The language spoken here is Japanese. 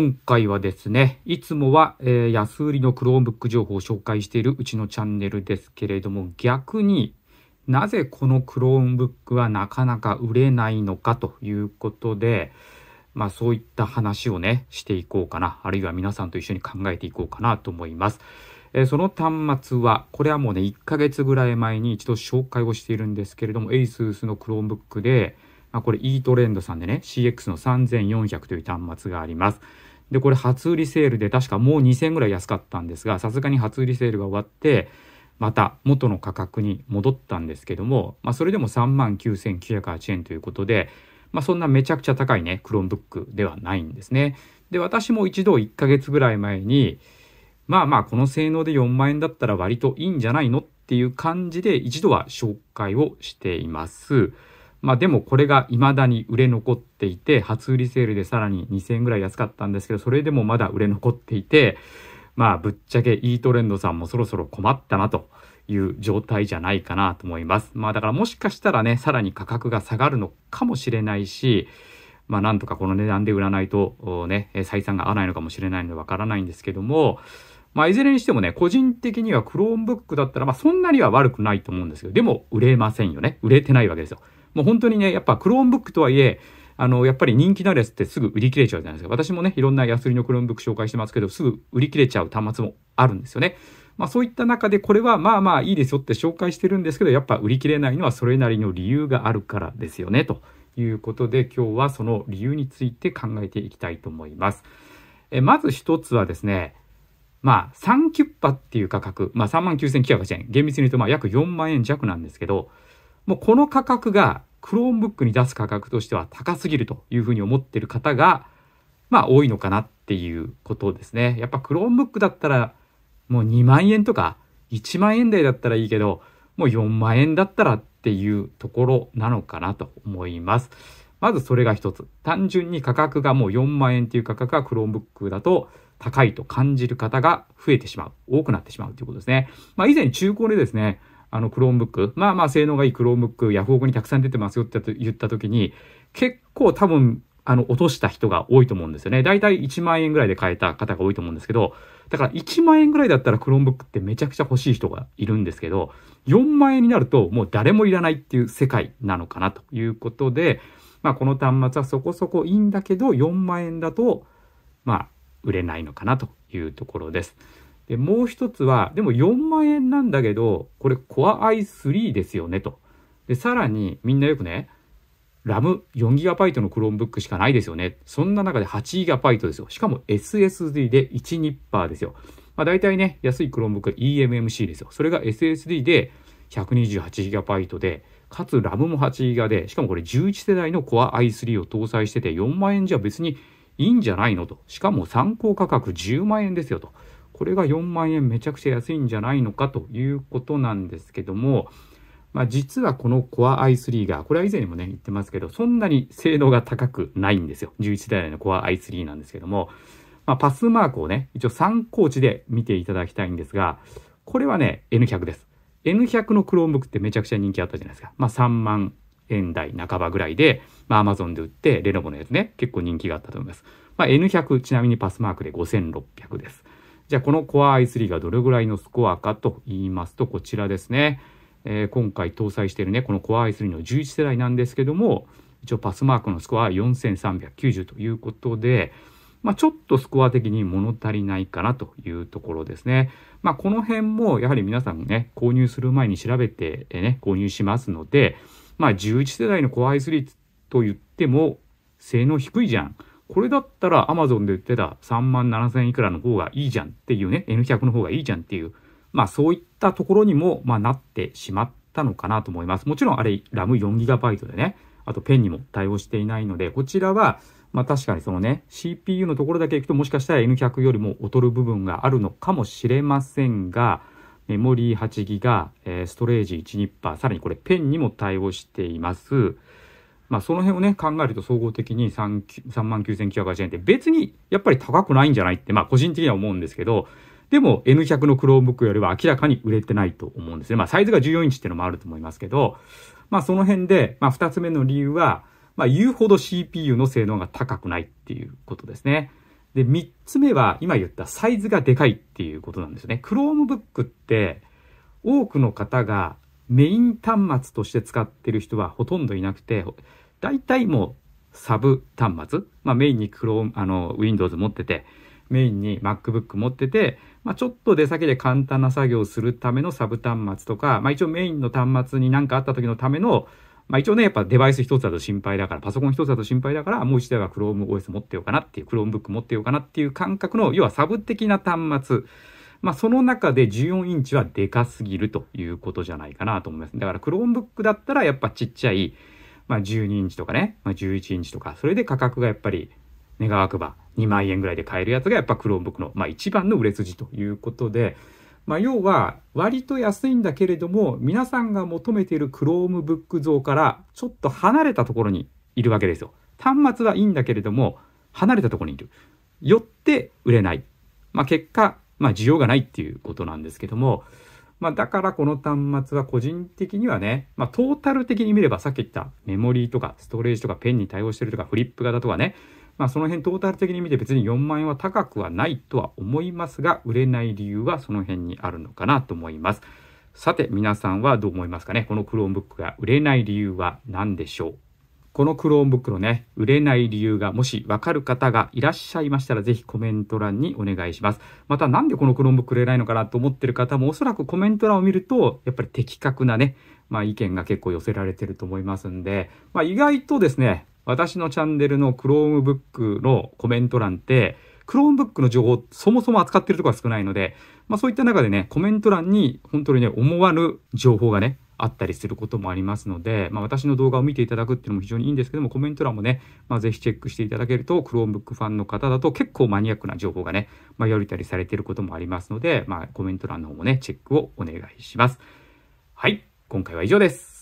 今回はですね、いつもは、えー、安売りの Chromebook 情報を紹介しているうちのチャンネルですけれども、逆になぜこの Chromebook はなかなか売れないのかということで、まあそういった話をね、していこうかな。あるいは皆さんと一緒に考えていこうかなと思います。えー、その端末は、これはもうね、1ヶ月ぐらい前に一度紹介をしているんですけれども、ASUS の Chromebook で、まあ、これ e トレンドさんでね、CX の3400という端末があります。で、これ初売りセールで確かもう2000円ぐらい安かったんですが、さすがに初売りセールが終わって、また元の価格に戻ったんですけども、まあ、それでも3万9908円ということで、まあ、そんなめちゃくちゃ高いね、クロームブックではないんですね。で、私も一度1ヶ月ぐらい前に、まあまあこの性能で4万円だったら割といいんじゃないのっていう感じで一度は紹介をしています。まあ、でもこれが未だに売れ残っていて、初売りセールでさらに2000円ぐらい安かったんですけど、それでもまだ売れ残っていて、まあ、ぶっちゃけ e トレンドさんもそろそろ困ったなという状態じゃないかなと思います。まあ、だからもしかしたらね、さらに価格が下がるのかもしれないし、まあ、なんとかこの値段で売らないと、ね、採算が合わないのかもしれないのでわからないんですけども、まあ、いずれにしてもね、個人的には Chromebook だったら、まあ、そんなには悪くないと思うんですけど、でも売れませんよね。売れてないわけですよ。もう本当にね、やっぱ Chromebook とはいえ、あの、やっぱり人気のあやつってすぐ売り切れちゃうじゃないですか。私もね、いろんなヤスリの Chromebook 紹介してますけど、すぐ売り切れちゃう端末もあるんですよね。まあそういった中でこれはまあまあいいですよって紹介してるんですけど、やっぱ売り切れないのはそれなりの理由があるからですよね、ということで今日はその理由について考えていきたいと思います。えまず一つはですね、まあ3キュッパっていう価格、まあ3万9980円、厳密に言うとまあ約4万円弱なんですけど、もうこの価格が Chromebook に出す価格としては高すぎるというふうに思ってる方が、まあ多いのかなっていうことですね。やっぱ Chromebook だったらもう2万円とか1万円台だったらいいけど、もう4万円だったらっていうところなのかなと思います。まずそれが一つ。単純に価格がもう4万円っていう価格が Chromebook だと高いと感じる方が増えてしまう。多くなってしまうということですね。まあ以前中古でですね、あの、クローンブック。まあまあ性能がいいクローンブック、ヤフオクにたくさん出てますよって言った時に、結構多分、あの、落とした人が多いと思うんですよね。だいたい1万円ぐらいで買えた方が多いと思うんですけど、だから1万円ぐらいだったらクローンブックってめちゃくちゃ欲しい人がいるんですけど、4万円になるともう誰もいらないっていう世界なのかなということで、まあこの端末はそこそこいいんだけど、4万円だと、まあ売れないのかなというところです。で、もう一つは、でも4万円なんだけど、これ Core i3 ですよねと。で、さらにみんなよくね、ラム 4GB の Chromebook しかないですよね。そんな中で 8GB ですよ。しかも SSD で1ニッパーですよ。まあ大体ね、安い Chromebook EMMC ですよ。それが SSD で 128GB で、かつラムも 8GB で、しかもこれ11世代の Core i3 を搭載してて4万円じゃ別にいいんじゃないのと。しかも参考価格10万円ですよと。これが4万円めちゃくちゃ安いんじゃないのかということなんですけども、まあ、実はこの Core i3 が、これは以前にもね、言ってますけど、そんなに性能が高くないんですよ。11代の Core i3 なんですけども、まあ、パスマークをね、一応参考値で見ていただきたいんですが、これはね、N100 です。N100 の Chromebook ってめちゃくちゃ人気あったじゃないですか。まあ、3万円台半ばぐらいで、まあ、Amazon で売って、レノボのやつね、結構人気があったと思います。まあ、N100、ちなみにパスマークで5600です。じゃあこの Core i3 がどれぐらいのスコアかと言いますと、こちらですね。えー、今回搭載しているね、この Core i3 の11世代なんですけども、一応パスマークのスコアは4390ということで、まあ、ちょっとスコア的に物足りないかなというところですね。まあ、この辺もやはり皆さんね、購入する前に調べてね、購入しますので、まあ、11世代の Core i3 と言っても性能低いじゃん。これだったら Amazon で売ってた3万7000いくらの方がいいじゃんっていうね、N100 の方がいいじゃんっていう、まあそういったところにも、まあ、なってしまったのかなと思います。もちろんあれ、ラム 4GB でね、あとペンにも対応していないので、こちらは、まあ確かにそのね、CPU のところだけ行くともしかしたら N100 よりも劣る部分があるのかもしれませんが、メモリー8ギガ、えストレージ1、2%、さらにこれペンにも対応しています。まあ、その辺をね、考えると総合的に3万9980円って別にやっぱり高くないんじゃないって、まあ、個人的には思うんですけど、でも N100 の Chromebook よりは明らかに売れてないと思うんですね。まあ、サイズが14インチっていうのもあると思いますけど、まあ、その辺で、まあ、2つ目の理由は、まあ、言うほど CPU の性能が高くないっていうことですね。で、3つ目は、今言ったサイズがでかいっていうことなんですね。Chromebook って、多くの方がメイン端末として使ってる人はほとんどいなくて、大体もうサブ端末、まあ、メインに Chrome、あの、Windows 持ってて、メインに MacBook 持ってて、まあ、ちょっと出先で簡単な作業をするためのサブ端末とか、まあ、一応メインの端末に何かあった時のための、まあ、一応ね、やっぱデバイス一つだと心配だから、パソコン一つだと心配だから、もう一台は ChromeOS 持ってようかなっていう、Chromebook 持ってようかなっていう感覚の、要はサブ的な端末まあ、その中で14インチはでかすぎるということじゃないかなと思います。だからクローンブックだったらやっぱちっちゃい、まあ、12インチとかね、まあ、11インチとか、それで価格がやっぱり願わくば2万円ぐらいで買えるやつがやっぱクローンブックの、まあ、一番の売れ筋ということで、まあ、要は割と安いんだけれども皆さんが求めているクロームブック像からちょっと離れたところにいるわけですよ。端末はいいんだけれども離れたところにいる。よって売れない。まあ、結果まあ、需要がないっていうことなんですけども、まあ、だからこの端末は個人的にはね、まあ、トータル的に見ればさっき言ったメモリーとかストレージとかペンに対応してるとかフリップ型とかね、まあ、その辺トータル的に見て別に4万円は高くはないとは思いますが、売れない理由はその辺にあるのかなと思います。さて皆さんはどう思いますかねこの Chromebook が売れない理由は何でしょうこの Chromebook のね、売れない理由がもしわかる方がいらっしゃいましたら、ぜひコメント欄にお願いします。また、なんでこの Chromebook 売れないのかなと思ってる方も、おそらくコメント欄を見ると、やっぱり的確なね、まあ意見が結構寄せられてると思いますんで、まあ意外とですね、私のチャンネルの Chromebook のコメント欄って、Chromebook の情報そもそも扱ってるところが少ないので、まあそういった中でね、コメント欄に本当にね、思わぬ情報がね、あったりすることもありますので、まあ、私の動画を見ていただくっていうのも非常にいいんですけども、コメント欄もね、まあ、ぜひチェックしていただけると、Chromebook ファンの方だと結構マニアックな情報がね、まあ、りたりされていることもありますので、まあ、コメント欄の方もね、チェックをお願いします。はい、今回は以上です。